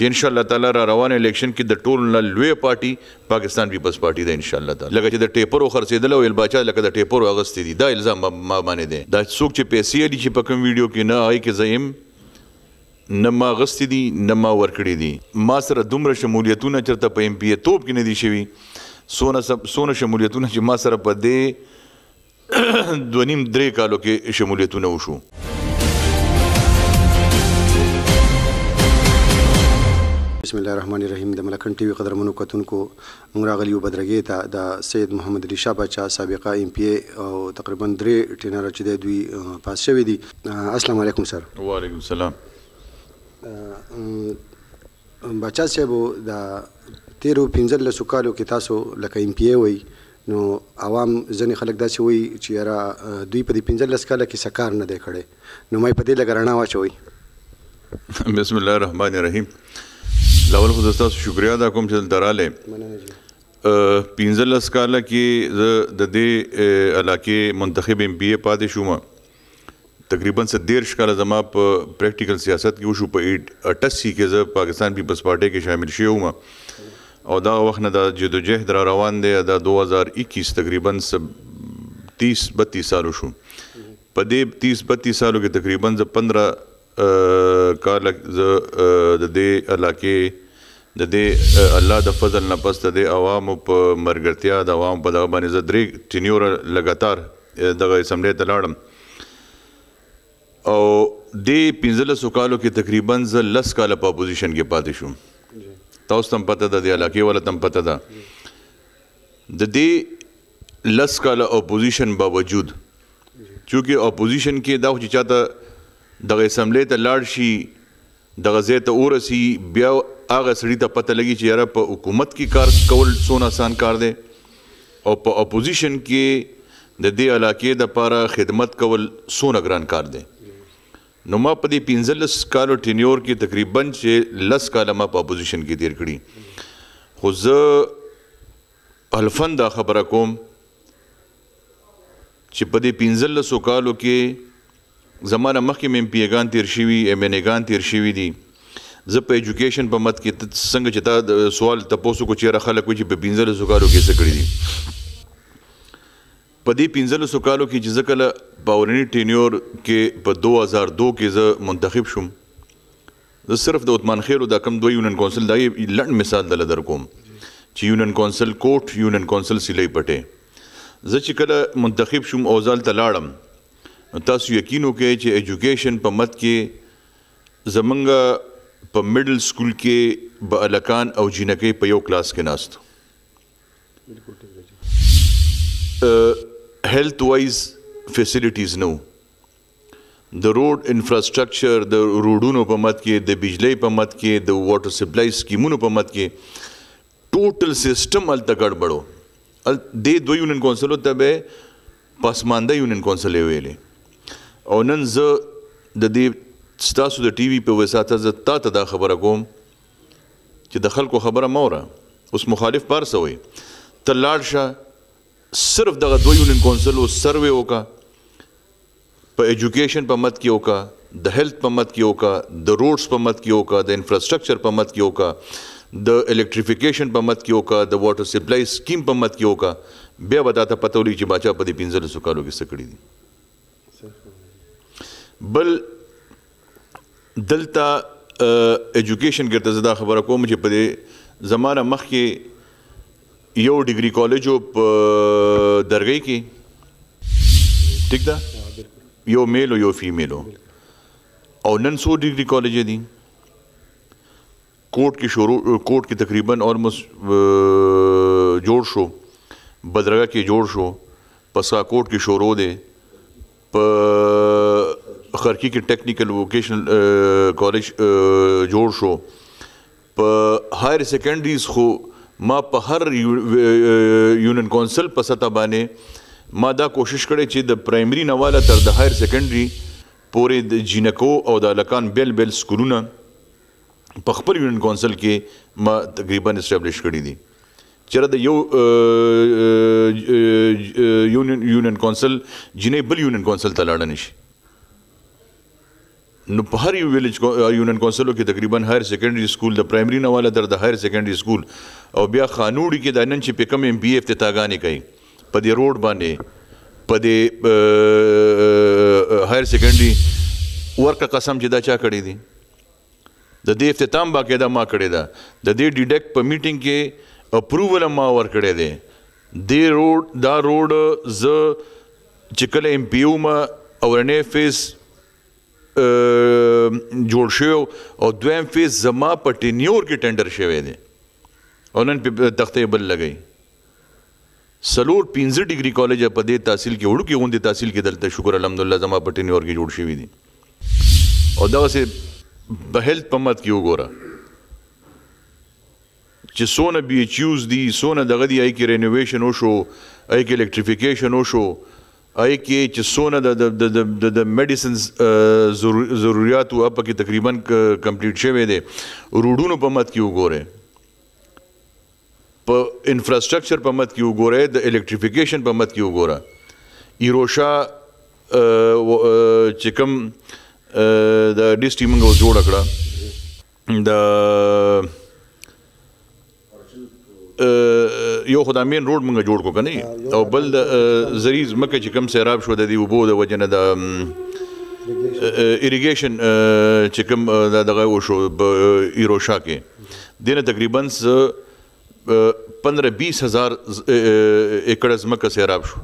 چې ان شاء الله تعالی را روان الیکشن کې د ټول نه لوی پارټي پاکستان پیپلز پارټي ده ان شاء الله تعالی لکه چې د ټیپر خرڅېدل او الباچا لکه د ټیپر اغستې دي دا الزام ما باندې ده دا څوک چې پیسې لري چې په کوم ویډیو کې نه آی کې زیم نه ما غستې دي نه ما ورکړې دي ما سره دومره شمولیتونه چرته په ام پی ای توپ کې نه دي شوي سونه سونه شمولیتونه چې ما سره په دې دوه نیم درې کالو کې شمولیتونه وشو بسم الله الرحمن الرحیم د ملکن ټي وي قدرمنو کتونکو موږ راغلی یو بدرګې ته د سید محمد ریشا بچا سابقه ایم پی او تقریبا درې ټینر چې د دوی پاس شوی دي السلام علیکم سر وعلیکم السلام بچا صاحب د تیرو پنځل لسو کالو کې تاسو لکه ایم پی وي نو عوام ځنې خلک داسې وي چې را دوی په دې پنځل لس کاله کې سکار نه دی کړی نو مې په دې لګرنا واچوي بسم الله الرحمن الرحیم لاول خو تاسو شکریا ادا کوم چې دراله پینځلس کال کې د دې علاقې منتخب ایم پی ای پاتې شوم تقریبا څه دیرش کال زما په پریکټیکل سیاست کې وشو په 88 کې زه پاکستان پیپلز پارټي کې شامل شوم او دا وخت نه د جدوجہد را روان دی د 2021 تقریبا 30 32 سالو شو په دې 30 32 سالو کې تقریبا 15 کال ز د دې علاقې د دې الله د فضل نه پس د عوامو په مرګرتیا د عوام په دغه باندې ز درې ټینیور لګاتار دغه اسمبلی ته لاړم او د 15 کالو کې تقریبا ز لس کال په اپوزیشن کې پاتې شوم تاسو تم پته ده د علاقې ولا تم پته ده د دې لس کال اپوزیشن باوجود چونکه اپوزیشن کې دا چې چاته دغه اسمبلی ته لاړ شي دغه ځای ته ورسي بیا هغه سړي ته پته لګي چې یاره په حکومت کې کار کول څونه آسان کار دی او په اپوزیشن کې د دې علاقې د لپاره خدمت کول څونه ګران کار دی نو ما په دې 15 کالو ټینیور کې تقریبا چې لس کاله ما په اپوزیشن کې تیر کړی خو زه الفن دا خبره کوم چې په دې 15 کالو کې زمانه مخکې مې پیګان تیر شوي ایم ان اګان تیر شوي دي زه په اډوকেশن په مت کې څنګه چې تا سوال تاسو کو چیرې خلک چې په 15 سوکارو کې څه کړی دي په دې 15 سوکارو کې چې ځکه باورني ټینیور کې په 2002 کې زه منتخب شوم زه صرف د عثمان خیر او د کم دوه یونین کونسل دای لړن مثال دل در کوم چې یونین کونسل کوټ یونین کونسل سلی پټه زه چې کله منتخب شوم او ځل تلاړم تاسو یقین وکړئ چې এډوকেشن په مت کې زمنګ په میډل سکول کې به الکان او جنکې په یو کلاس کې ناستو هیلث وایز فیسیلیټیز نو د روډ انفراستراکچر د روډونو په مت کې د بجلی په مت کې د واټر سپلای سکیمونو په مت کې ټوټل سیستم ال تګړ بړو د دوه یونین کونسل ته به پسمانده یونین کونسل ویلې او نن زه د دې ستاسو د ټي وي په وساطه زه تا ته دا خبره کوم چې د خلکو خبره موره اوس مخالف بار سوی ته لاړ شه صرف دغه دوه یونین کونسل او سروې وکړه په ایجوکیشن په مت کې وکړه د هیلث په مت کې وکړه د روډس په مت کې وکړه د انفراستراکچر په مت کې وکړه د الکتریفیکیشن په مت کې وکا د واټر سپلای سکیم په مت کې وکا بیا به دا ته پته ولي چې باچا په دې 15 کالو کې څه کړی دي بل دلته اډوکیشن ګرته زدا خبره کوم چې په دې زمانه مخ کې یو ډیګری کالج او درګۍ کې ټیک ده یو میل او یو فیمیل او نن سو ډیګری کالج دي کوټ کې شروع کوټ کې تقریبا اولموس جوړ شو بدرګه کې جوړ شو پسا کوټ کې شروع دي په خرکی کې ټیکنیکل ووکیشنل کالج جوړ شو په هایر سیکنډریز خو ما په هر یونین کونسل په سطح باندې ما دا کوشش کړې چې د پرایمري نواله تر د هایر سیکنډري پورې د جینکو او د لکان بیل بیل سکولونه په خپل یونین کونسل کې ما تقریبا اسټابلیش کړی دي چیرې د یو یونین یونین کونسل جنې بل یونین کونسل ته لاړ نه شي نو په هر یو ویلج یونین کونسلو کې تقریبا هر سیکنډري سکول د پرایمري نه والا در د هر سیکنډري سکول او بیا خانوړي کې د نن چې په کم ایم بي افتتاحګانی کوي په دې روډ باندې په دې هایر سیکنډري ورکه قسم چې دا چا کړی دی د دې افتتام باقاعده ما کړی دا د دې ډیډکټ په میټینګ کې اپروول ما ور کړی دی دې روډ دا روډ ز چې کله ایم پی او ما اورنې فیس جوړ شوی او دویم فیز زما په ټینیور کې ټینډر شوی دی او نن په تختې بل لګی سلور 15 ډیګري کالج په دې تحصیل کې وړو کې غونډه تحصیل کې دلته شکر الحمدلله زما په ټینیور کې جوړ شوی دی او دا وسه بهل پمت کې وګوره چې سونه بي چیوز دي سونه دغه دی اي کې رینوویشن وشو اي کې الکتریفیکیشن وشو آی کې چې سونه د د د د میډیسنز ضرورت او په کې تقریبا کمپلیټ شوی دی روډونو په مت کې وګوره په انفراستراکچر په مت کې وګوره د الکتریفیکیشن په مت کې وګوره ایروشا چې کوم د ډیسټری موږ جوړ کړه د یو خدای مین روډ مونږ جوړ کو کني او بل زریز مکه چې کم سیراب شو د دې وبو د وجنه د اریګیشن چې کم دغه وشو ایروشا کې دنه تقریبا 15 20000 ایکڑ زمکه سیراب شو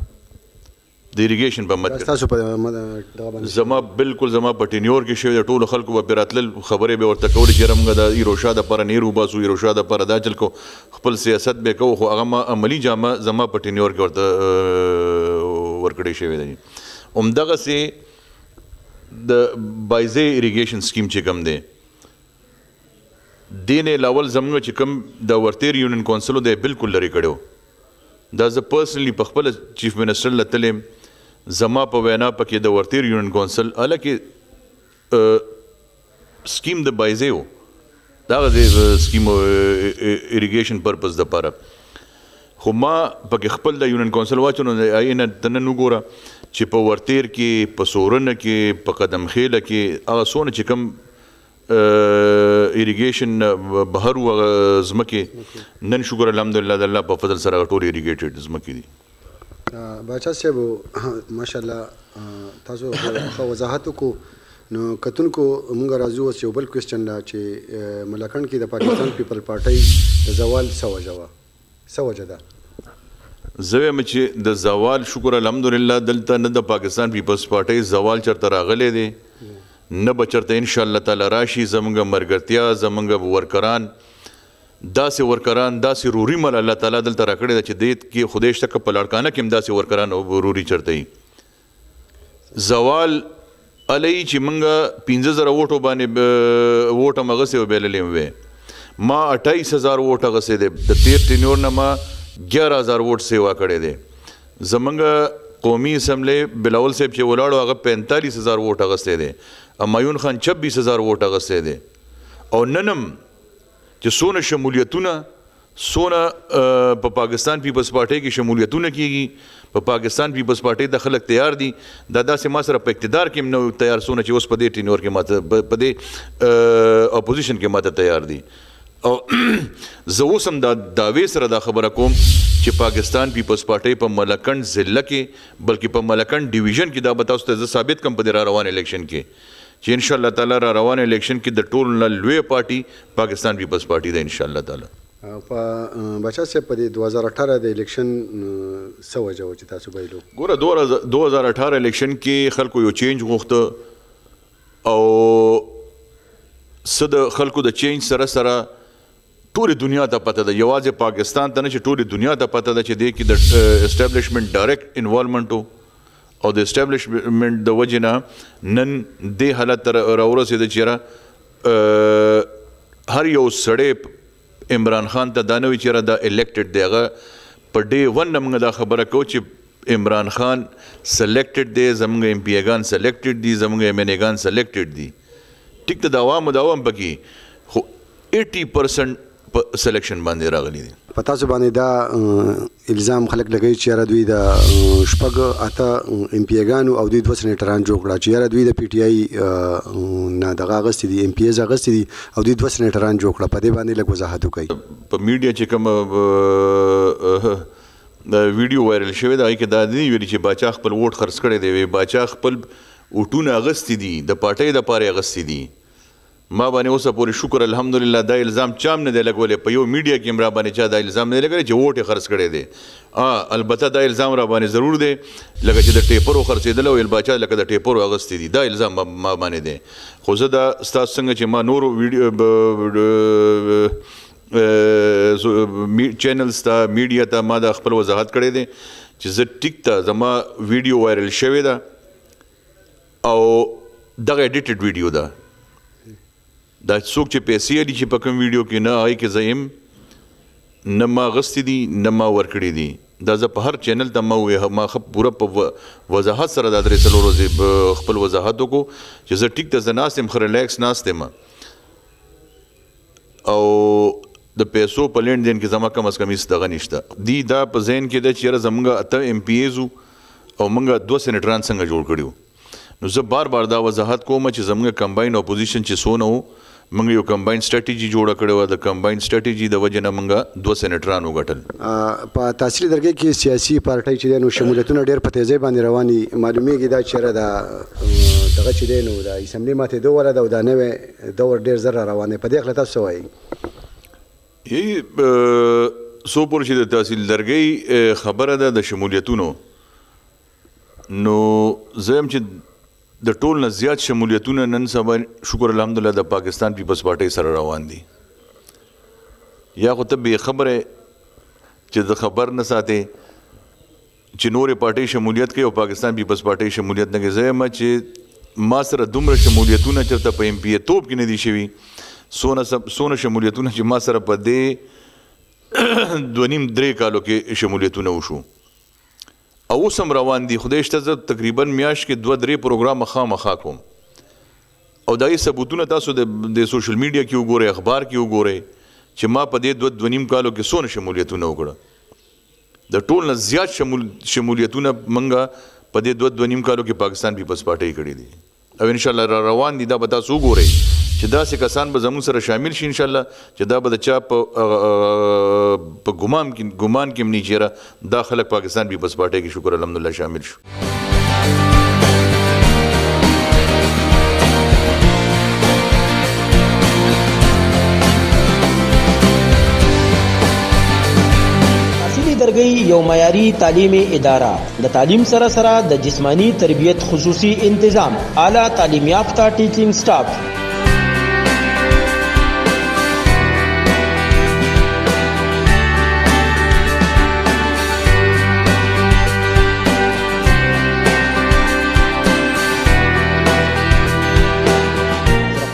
د اریګیشن په مد تاسو په زما بالکل زما په ټینیور کې شوی د ټولو خلکو په براتل خبرې به ورته کول چې رمګه د ایروشا د پر نیرو باسو ایروشا د پر دا چل کو خپل سیاست به کو خو هغه عملی جامه زما په ټینیور کې ورته ورکړې شوی دی همدغه سي د بایزه اریګیشن سکیم چې کم دی دین لاول زمونږ چې کوم د ورتیر یونین کونسل دی بالکل لري کړو دا زه پرسنلی په خپل چیف منسٹر لته لیم زما په وینا پکې د ورتیر یونین کونسل الکه سکیم د بایزیو دا د سکیم اریګیشن پرپز د لپاره خو ما پکې خپل د یونین کونسل واچو نو عین تنه وګوره چې په ورتیر کې په سورنه کې په قدم خېله کې هغه سونه چې کم اریګیشن بهر و زمکه نن شکر الحمدلله د الله په فضل سره ټول اریګیټډ زمکه دي باچا صاحب ماشاءالله تاسو خو وضاحت کو نو کتونکو موږ راځو اوس یو بل کوېشن لا چې ملکن کې د پاکستان پیپل پارټۍ د زوال څه وجه وه څه وجه ده زه وایم چې د زوال شکر الحمدلله دلته نه د پاکستان پیپلز پارټۍ زوال چرته راغلی دی نه بچرته ان شاء الله تعالی راشي زمونږ مرګرتیا زمونږ ورکران داسې ورکران داسې روري مل الله تعالی دلته راکړي چې دې کې خدایش تک په لړکانه کې داسې ورکران او روري چرته زوال الی چې منګه 15000 ووټو باندې ووټه مغسه وبېللې وې ما 28000 ووټه غسه دې د تیر ټینور نه ما 11000 ووټ سیوا کړي دي زمنګ قومي اسمبلی بلاول صاحب چې ولاړو هغه 45000 ووټه غسه دي امایون خان 26000 ووټه غسه دي او ننم چې سونه شمولیتونه سونه په پاکستان پیپلس پارټي کې شمولیتونه کیږي په پاکستان پیپلس پارټي د خلک تیار دي دا داسې ما سره په اقتدار کې نو تیار سونه چې اوس په دې ټینور کې ماته په دې اپوزیشن کې ماته تیار دي او زه اوس هم دا داوی سره دا خبره کوم چې پاکستان پیپلس پارټي په ملکند ضلع کې بلکې په ملکند ډیویژن کې دا به تاسو ته ثابت کوم په دې روان الیکشن کې چې ان شاء الله تعالی را روان الیکشن کې د ټول نه لوی پارټي پاکستان پیپلز پارټي ده ان شاء الله تعالی په بچا سه په 2018 د الیکشن سو وجه چې تاسو به لو ګوره 2018 الیکشن کې خلکو یو چینج غوښته او صد خلکو د چینج سره سره ټول دنیا ته پته ده یوازې پاکستان ته نه چې ټول دنیا ته پته ده چې د کې د اسټابلیشمنت ډایرکټ انوالومنت وو او د اسټابلیشمنت د وجې نه نن دې حالت راورسېده چې را هر یو سړی عمران خان ته دا نه وي چې را دا الیکټډ دی هغه په ډی ون نه موږ دا خبره کوو چې عمران خان سلیکټډ دی زموږ ایم پی اګان سلیکټډ دي زموږ ایم ان اګان سلیکټډ دي ټیک ته د عوامو د عوام پکې خو 80% په سلیکشن باندې راغلي دي په تاسو باندې دا الزام خلک لګی چې را دوی د شپږ اته ام پی ګانو او دوی دوه سنټران جوړ کړه چې را دوی د پی ټ آی نه دغه غست دي ام پی ز غست دي او دوی دوه سنټران جوړ کړه په دې باندې لږ وضاحت وکړئ په میډیا چې کوم دا ویډیو وایرل شوی دا کې دا دی ویل چې باچا خپل ووټ خرڅ کړي دی باچا خپل وټونه اغستې دي د پټې د پاره اغستې دي ما باندې اوسه پورې شکر الحمدلله دا الزام چام نه دی لګولې په یو میډیا کې مرا باندې چا دا الزام نه لګولې چې ووټ خرڅ کړي دي ا البته دا الزام را باندې ضرور دی لکه چې د ټیپرو خرڅېدل او الباچا لکه د ټیپرو اغستې دي دا الزام ما باندې دی خو زه دا ستاسو څنګه چې ما نورو ویډیو چینلز ته میډیا ته ما دا خپل وضاحت کړی دی چې زه ټیک ته زما ویډیو وایرل شوې ده او دغه ایډیټډ ویډیو ده دا څوک چې پیسې دي چې په کوم ویډیو کې نه آی کې زیم نه ما غستې دي نه ما ورکړې دي دا زه په هر چینل ته ما وې ما خپ پوره په وضاحت سره د درې سلو ورځې خپل وضاحت وکړو چې زه ټیک ته زناستم خو ریلیکس ناستم او د پیسو په لین دین کې زما کم از کم هیڅ دغه نشته دی دا په ذهن کې د چیرې زمونږ اته ایم پی ایزو او مونږ دوه سینټران څنګه جوړ کړیو نو زه بار بار دا وضاحت کوم چې زمونږ کمباین اپوزیشن چې سونه وو موږ یو کمباین سټریټیجی جوړ کړو د کمباین سټریټیجی د وجنه موږ دوه سېنټرانو غټل په تحصیل درګه کې سیاسي پارټۍ چې د نو شمولیتونه ډېر په تیزی باندې رواني معلومیږي دا چیرې دا دغه چې د نو د اسمبلی ماته دوه ور د نوې دور ډېر زر روانه په دې خلک تاسو وایي یي سو پور چې د تحصیل درګي خبره ده د شمولیتونو نو زم چې د ټول نه زیات شمولیتونه نن سبا شکر الحمدلله د پاکستان پیپلس پارټي سره روان دي یا خو ته به خبره چې د خبر نه ساتي چې نورې پارټي شمولیت کوي او پاکستان پیپلس پارټي شمولیت نه کوي ما چې ما سره دومره شمولیتونه چرته په ام پی توپ کې نه دي شوي سونه سونه شمولیتونه چې ما سره په دې دونیم درې کالو کې شمولیتونه وشو او سم روان دي خدای شته تقریبا میاش کې دوه درې پروګرام خامخا کوم او دای ثبوتونه تاسو د سوشل میډیا کې وګورئ اخبار کې وګورئ چې ما په دې دوه دو نیم کالو کې سونه شمولیتونه وکړه د ټول نه زیات شمول شمولیتونه منګه په دې دوه دو نیم کالو کې پاکستان پیپلس پارټي کړی دي او ان شاء الله را روان دي دا به تاسو وګورئ چې داسې کسان به زمون سره شامل شي ان شاء الله چې دا به د چا په په ګمان کې ګمان کې منی چیرې داخله پاکستان به بس پټه کې شکر الحمدلله شامل شو لګی یو معیاري تعلیمي اداره د تعلیم سره سره د جسمانی تربیت خصوصي تنظیم اعلی تعلیم یافته ټیچینګ سټاف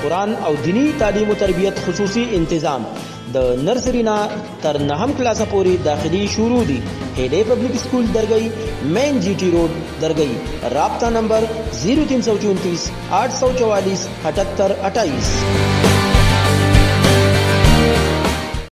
قرآن او دینی تعلیم او تربیت خصوصي تنظیم د نرسری نه تر نهم کلاس پورې داخلي شروع دي هېډې پبلک سکول درګي مین جی ټي روډ درګي رابطہ نمبر 0334 844 7828